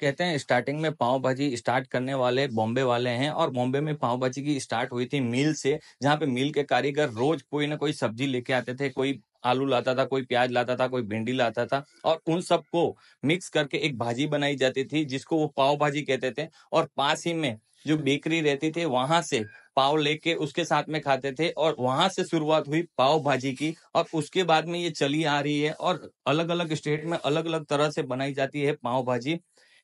कहते हैं स्टार्टिंग में पाव भाजी स्टार्ट करने वाले बॉम्बे वाले हैं और बॉम्बे में पाव भाजी की स्टार्ट हुई थी मिल से जहाँ पे मिल के कारीगर रोज कोई ना कोई सब्जी लेके आते थे कोई आलू लाता था कोई प्याज लाता था कोई भिंडी लाता था और उन सबको मिक्स करके एक भाजी बनाई जाती थी जिसको वो पाव भाजी कहते थे और पास ही में जो बेकरी रहती थी वहां से पाव लेके उसके साथ में खाते थे और वहां से शुरुआत हुई पाव भाजी की और उसके बाद में ये चली आ रही है और अलग अलग स्टेट में अलग अलग तरह से बनाई जाती है पाव भाजी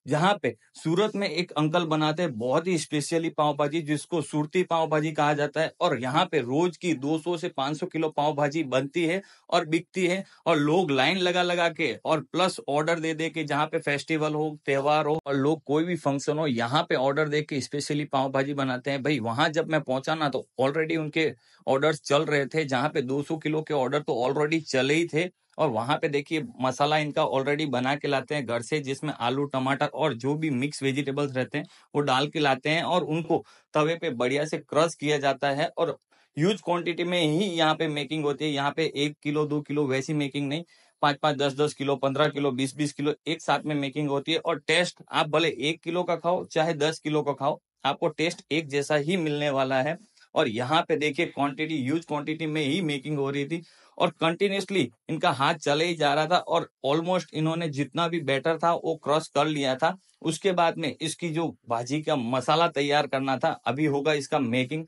जहाँ पे सूरत में एक अंकल बनाते हैं बहुत ही स्पेशली पाव भाजी जिसको सूरती पाव भाजी कहा जाता है और यहाँ पे रोज की 200 से 500 किलो पाव भाजी बनती है और बिकती है और लोग लाइन लगा लगा के और प्लस ऑर्डर दे दे के जहाँ पे फेस्टिवल हो त्योहार हो और लोग कोई भी फंक्शन हो यहाँ पे ऑर्डर दे के स्पेशली पाव भाजी बनाते हैं भाई वहां जब मैं पहुंचा ना तो ऑलरेडी उनके ऑर्डर चल रहे थे जहाँ पे दो किलो के ऑर्डर तो ऑलरेडी चले ही थे और वहां पे देखिए मसाला इनका ऑलरेडी बना के लाते हैं घर से जिसमें आलू टमाटर और जो भी मिक्स वेजिटेबल्स रहते हैं वो डाल के लाते हैं और उनको तवे पे बढ़िया से क्रश किया जाता है और ह्यूज क्वांटिटी में ही यहाँ पे मेकिंग होती है यहाँ पे एक किलो दो किलो वैसी मेकिंग नहीं पांच पांच दस दस किलो पंद्रह किलो बीस बीस किलो एक साथ में मेकिंग होती है और टेस्ट आप भले एक किलो का खाओ चाहे दस किलो का खाओ आपको टेस्ट एक जैसा ही मिलने वाला है और यहाँ पे देखिए क्वांटिटी ह्यूज क्वांटिटी में ही मेकिंग हो रही थी और कंटिन्यूसली इनका हाथ चले ही जा रहा था और ऑलमोस्ट इन्होंने जितना भी बैटर था वो क्रॉस कर लिया था उसके बाद में इसकी जो भाजी का मसाला तैयार करना था अभी होगा इसका मेकिंग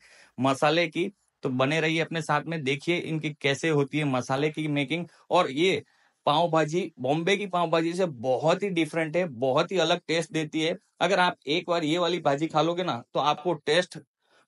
मसाले की तो बने रहिए अपने साथ में देखिए इनकी कैसे होती है मसाले की मेकिंग और ये पाव भाजी बॉम्बे की पाव भाजी से बहुत ही डिफरेंट है बहुत ही अलग टेस्ट देती है अगर आप एक बार ये वाली भाजी खा लोगे ना तो आपको टेस्ट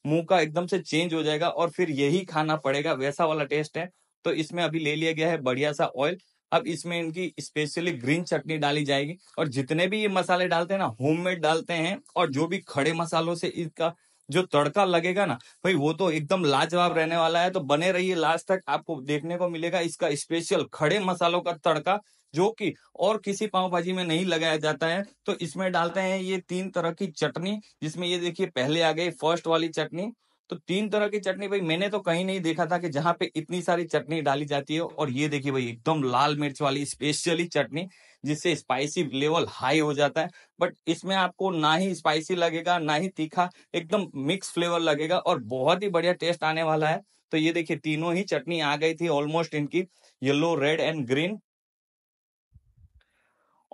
मुंह का एकदम से चेंज हो जाएगा और फिर यही खाना पड़ेगा वैसा वाला टेस्ट है तो इसमें अभी ले लिया गया है बढ़िया सा ऑयल अब इसमें इनकी स्पेशली ग्रीन चटनी डाली जाएगी और जितने भी ये मसाले डालते हैं ना होममेड डालते हैं और जो भी खड़े मसालों से इसका जो तड़का लगेगा ना भाई वो तो एकदम लाजवाब रहने वाला है तो बने रहिए लास्ट तक आपको देखने को मिलेगा इसका स्पेशल खड़े मसालों का तड़का जो कि और किसी पाव भाजी में नहीं लगाया जाता है तो इसमें डालते हैं ये तीन तरह की चटनी जिसमें ये देखिए पहले आ गई फर्स्ट वाली चटनी तो तीन तरह की चटनी भाई मैंने तो कहीं नहीं देखा था कि जहां पे इतनी सारी चटनी डाली जाती है और ये देखिए भाई एकदम लाल मिर्च वाली स्पेशली चटनी जिससे स्पाइसी लेवल हाई हो जाता है बट इसमें आपको ना ही स्पाइसी लगेगा ना ही तीखा एकदम मिक्स फ्लेवर लगेगा और बहुत ही बढ़िया टेस्ट आने वाला है तो ये देखिए तीनों ही चटनी आ गई थी ऑलमोस्ट इनकी येलो रेड एंड ग्रीन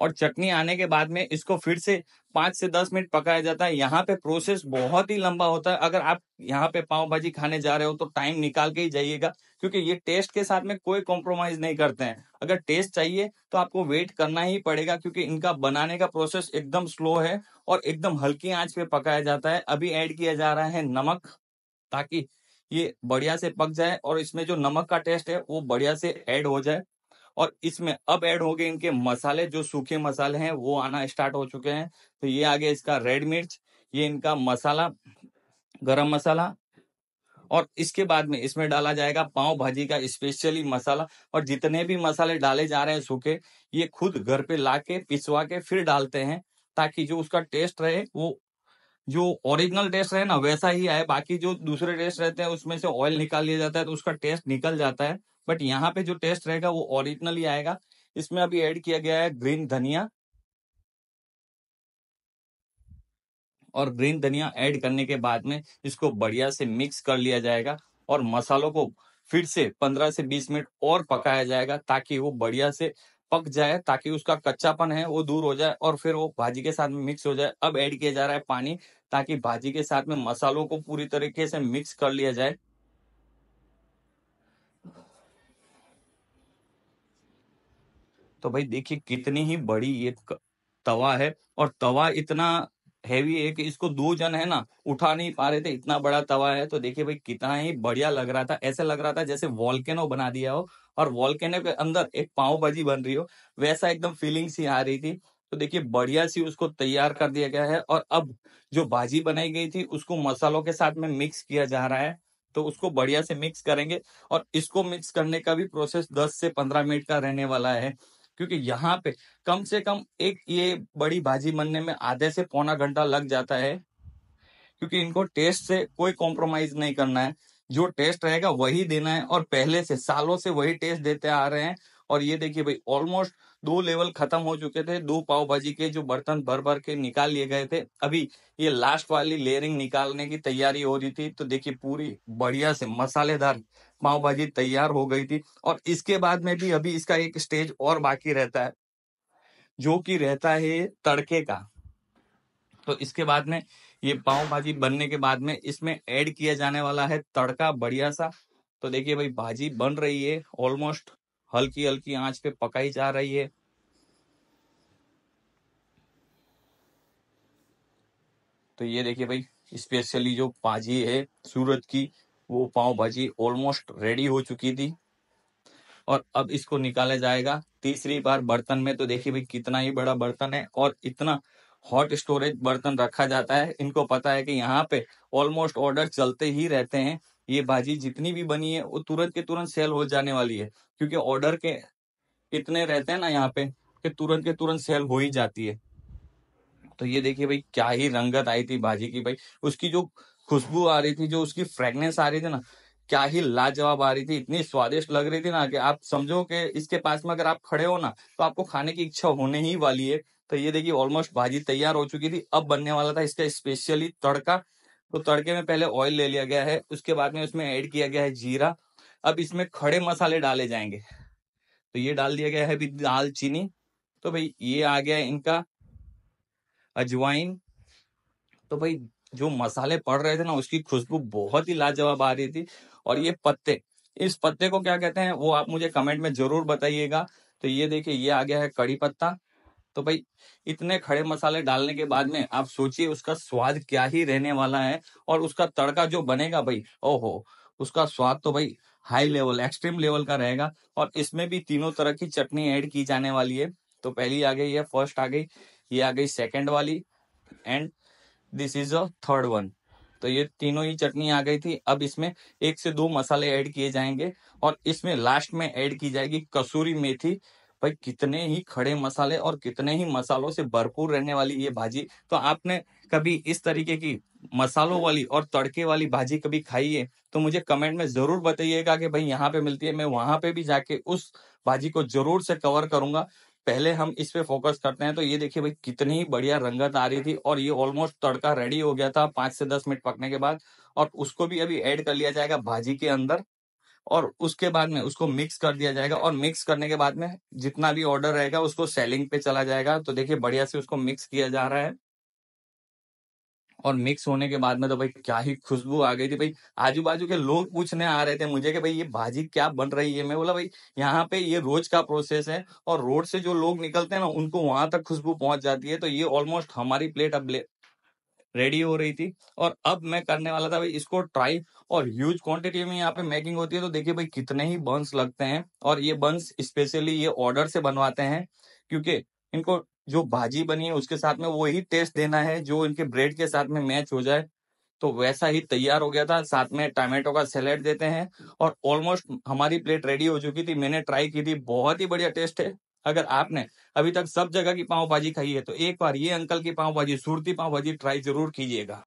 और चटनी आने के बाद में इसको फिर से पांच से दस मिनट पकाया जाता है यहाँ पे प्रोसेस बहुत ही लंबा होता है अगर आप यहाँ पे पाव भाजी खाने जा रहे हो तो टाइम निकाल के ही जाइएगा क्योंकि ये टेस्ट के साथ में कोई कॉम्प्रोमाइज नहीं करते हैं अगर टेस्ट चाहिए तो आपको वेट करना ही पड़ेगा क्योंकि इनका बनाने का प्रोसेस एकदम स्लो है और एकदम हल्की आंच पे पकाया जाता है अभी एड किया जा रहा है नमक ताकि ये बढ़िया से पक जाए और इसमें जो नमक का टेस्ट है वो बढ़िया से ऐड हो जाए और इसमें अब ऐड हो गए इनके मसाले जो सूखे मसाले हैं वो आना स्टार्ट हो चुके हैं तो ये आ गया इसका रेड मिर्च ये इनका मसाला गरम मसाला और इसके बाद में इसमें डाला जाएगा पाव भाजी का स्पेशली मसाला और जितने भी मसाले डाले जा रहे हैं सूखे ये खुद घर पे ला के पिसवा के फिर डालते हैं ताकि जो उसका टेस्ट रहे वो जो ओरिजिनल टेस्ट रहे ना वैसा ही आए बाकी जो दूसरे टेस्ट रहते हैं उसमें से ऑयल निकाल लिया जाता है तो उसका टेस्ट निकल जाता है बट यहाँ पे जो टेस्ट रहेगा वो ओरिजिनल ही आएगा इसमें अभी ऐड किया गया है ग्रीन धनिया और ग्रीन धनिया ऐड करने के बाद में इसको बढ़िया से मिक्स कर लिया जाएगा और मसालों को फिर से 15 से 20 मिनट और पकाया जाएगा ताकि वो बढ़िया से पक जाए ताकि उसका कच्चापन है वो दूर हो जाए और फिर वो भाजी के साथ में मिक्स हो जाए अब ऐड किया जा रहा है पानी ताकि भाजी के साथ में मसालों को पूरी तरीके से मिक्स कर लिया जाए तो भाई देखिए कितनी ही बड़ी ये तवा है और तवा इतना हैवी है कि इसको दो जन है ना उठा नहीं पा रहे थे इतना बड़ा तवा है तो देखिए भाई कितना ही बढ़िया लग रहा था ऐसे लग रहा था जैसे वॉल्केनो बना दिया हो और वॉल्केनो के अंदर एक पाव भाजी बन रही हो वैसा एकदम फीलिंग सी आ रही थी तो देखिए बढ़िया सी उसको तैयार कर दिया गया है और अब जो भाजी बनाई गई थी उसको मसालों के साथ में मिक्स किया जा रहा है तो उसको बढ़िया से मिक्स करेंगे और इसको मिक्स करने का भी प्रोसेस 10 से 15 मिनट का रहने वाला है क्योंकि यहाँ पे कम से कम एक ये बड़ी भाजी बनने में आधे से पौना घंटा लग जाता है क्योंकि इनको टेस्ट से कोई कॉम्प्रोमाइज नहीं करना है जो टेस्ट रहेगा वही देना है और पहले से सालों से वही टेस्ट देते आ रहे हैं और ये देखिए भाई ऑलमोस्ट दो लेवल खत्म हो चुके थे दो पाव भाजी के जो बर्तन भर भर के निकाल लिए गए थे अभी ये लास्ट वाली लेयरिंग निकालने की तैयारी हो रही थी तो देखिए पूरी बढ़िया से मसालेदार पाव भाजी तैयार हो गई थी और इसके बाद में भी अभी इसका एक स्टेज और बाकी रहता है जो कि रहता है तड़के का तो इसके बाद में ये पाव भाजी बनने के बाद में इसमें ऐड किया जाने वाला है तड़का बढ़िया सा तो देखिए भाई भाजी बन रही है ऑलमोस्ट हल्की हल्की आंच पे पकाई जा रही है तो ये देखिए भाई स्पेशली जो भाजी है सूरत की वो पाव भाजी ऑलमोस्ट रेडी हो चुकी थी और अब इसको निकाला जाएगा तीसरी बार बर्तन में तो देखिए भाई कितना ही बड़ा बर्तन है और इतना हॉट स्टोरेज बर्तन रखा जाता है इनको पता है कि यहाँ पे ऑलमोस्ट ऑर्डर चलते ही रहते हैं ये भाजी जितनी भी बनी है वो तुरंत के तुरंत सेल हो जाने वाली है क्योंकि ऑर्डर के इतने रहते हैं ना यहाँ पे कि तुरंत के तुरंत सेल हो ही जाती है तो ये देखिए भाई क्या ही रंगत आई थी भाजी की भाई उसकी जो खुशबू आ रही थी जो उसकी फ्रेगनेंस आ रही थी ना क्या ही लाजवाब आ रही थी इतनी स्वादिष्ट लग रही थी ना कि आप समझो कि इसके पास में अगर आप खड़े हो ना तो आपको खाने की इच्छा होने ही वाली है तो ये देखिए ऑलमोस्ट भाजी तैयार हो चुकी थी अब बनने वाला था इसका स्पेशली तड़का तो तड़के में पहले ऑयल ले लिया गया है उसके बाद में उसमें ऐड किया गया है जीरा अब इसमें खड़े मसाले डाले जाएंगे तो ये डाल दिया गया है अभी दालचीनी तो भाई ये आ गया इनका अजवाइन तो भाई जो मसाले पड़ रहे थे ना उसकी खुशबू बहुत ही लाजवाब आ रही थी और ये पत्ते इस पत्ते को क्या कहते हैं वो आप मुझे कमेंट में जरूर बताइएगा तो ये देखिए ये आ गया है कड़ी पत्ता तो भाई इतने खड़े मसाले डालने के बाद में आप सोचिए उसका स्वाद क्या ही रहने वाला है और उसका तड़का जो बनेगा भाई ओहो उसका स्वाद तो भाई हाई लेवल एक्सट्रीम लेवल का रहेगा और इसमें भी तीनों तरह की चटनी ऐड की जाने वाली है तो पहली आ गई है फर्स्ट आ गई ये आ गई सेकंड वाली and this is a third one तो ये तीनों ही चटनी आ गई थी अब इसमें एक से दो मसाले ऐड किए जाएंगे और इसमें लास्ट में ऐड की जाएगी कसूरी मेथी भाई कितने ही खड़े मसाले और कितने ही मसालों से भरपूर रहने वाली ये भाजी तो आपने कभी इस तरीके की मसालों वाली और तड़के वाली भाजी कभी खाई है तो मुझे कमेंट में जरूर बताइएगा कि भाई यहाँ पे मिलती है मैं वहां पे भी जाके उस भाजी को जरूर से कवर करूंगा पहले हम इस पे फोकस करते हैं तो ये देखिए भाई कितनी बढ़िया रंगत आ रही थी और ये ऑलमोस्ट तड़का रेडी हो गया था पांच से दस मिनट पकने के बाद और उसको भी अभी ऐड कर लिया जाएगा भाजी के अंदर और उसके बाद में उसको मिक्स कर दिया जाएगा और मिक्स करने के बाद में जितना भी ऑर्डर रहेगा उसको सेलिंग पे चला जाएगा तो देखिए बढ़िया से उसको मिक्स किया जा रहा है और मिक्स होने के बाद में तो भाई क्या ही खुशबू आ गई थी भाई आजू बाजू के लोग पूछने आ रहे थे मुझे कि भाई ये भाजी क्या बन रही है मैं बोला भाई यहाँ पे ये रोज का प्रोसेस है और रोड से जो लोग निकलते हैं ना उनको वहां तक खुशबू पहुंच जाती है तो ये ऑलमोस्ट हमारी प्लेट अब रेडी हो रही थी और अब मैं करने वाला था भाई इसको ट्राई और ह्यूज क्वांटिटी में यहाँ पे मेकिंग होती है तो देखिए भाई कितने ही बंस लगते हैं और ये बंस स्पेशली ये ऑर्डर से बनवाते हैं क्योंकि इनको जो भाजी बनी है उसके साथ में वो ही टेस्ट देना है जो इनके ब्रेड के साथ में मैच हो जाए तो वैसा ही तैयार हो गया था साथ में टमाटो का सैलेड देते हैं और ऑलमोस्ट हमारी प्लेट रेडी हो चुकी थी मैंने ट्राई की थी बहुत ही बढ़िया टेस्ट है अगर आपने अभी तक सब जगह की पाव भाजी खाई है तो एक बार ये अंकल की पाव भाजी सूरती पाव भाजी ट्राई जरूर कीजिएगा